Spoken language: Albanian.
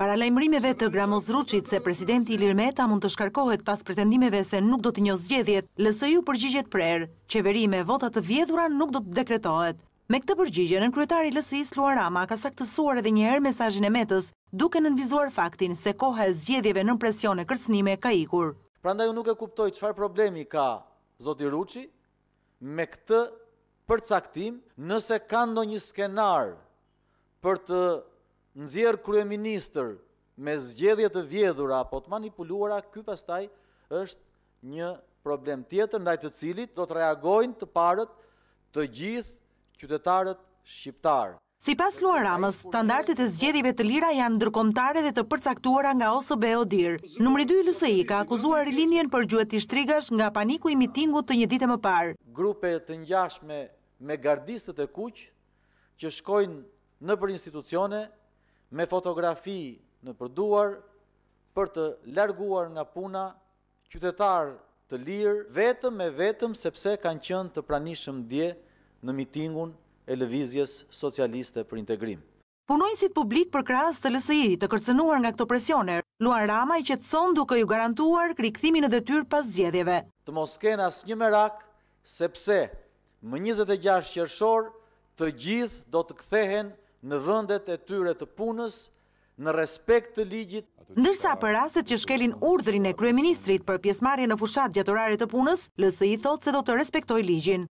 Para lajmërimeve të Gramoz Ruçit se presidenti Ilir Meta mund të shkarkohet pas pretendimeve se nuk do të njohë zgjedhjet, lësëju përgjigjet prerë, qeveri me vota të vjedhura nuk do të dekretohet. Me këtë përgjigje, nën kryetari lësëjis s Luar Rama ka saktësuar edhe një herë mesazhin e Metës, duke nënvizuar faktin se koha e zgjedhjeve nën presion e kërcënime ka ikur. Prandaj unë nuk e kuptoj çfarë problemi ka zoti Ruçi me këtë përcaktim, nëse ka ndonjë skenar për të nëzjerë kryeministër me zgjedhje të vjedhura apo të manipuluara, ky pastaj është një problem tjetër ndaj të cilit do të reagojnë të parët të gjithë qytetarët shqiptarë. Si pas luar ramës, standartit e zgjedhive të lira janë ndërkomtare dhe të përcaktuara nga OSB Odir. Numri 2 LSI ka akuzuar linjen për gjuhet i shtrigash nga paniku i mitingu të një ditë më parë. Grupe të njashme me gardistët e kuqë që shkojnë në për institucione, me fotografi në përduar për të larguar nga puna qytetar të lirë vetëm e vetëm sepse kanë qënë të pranishëm dje në mitingun e lëvizjes socialiste për integrim. Punojnësit publik për kras të lësëi të kërcenuar nga këto presione, luan rama i që të son duke ju garantuar krikëthimin e dëtyr pas zjedjeve. Të mos kena së një merak, sepse më 26 qërshor të gjithë do të këthehen në vëndet e tyre të punës, në respekt të ligjit. Ndërsa për rastet që shkelin urdhrin e Kryeministrit për pjesmarje në fushat gjatorare të punës, lësë i thot se do të respektoj ligjin.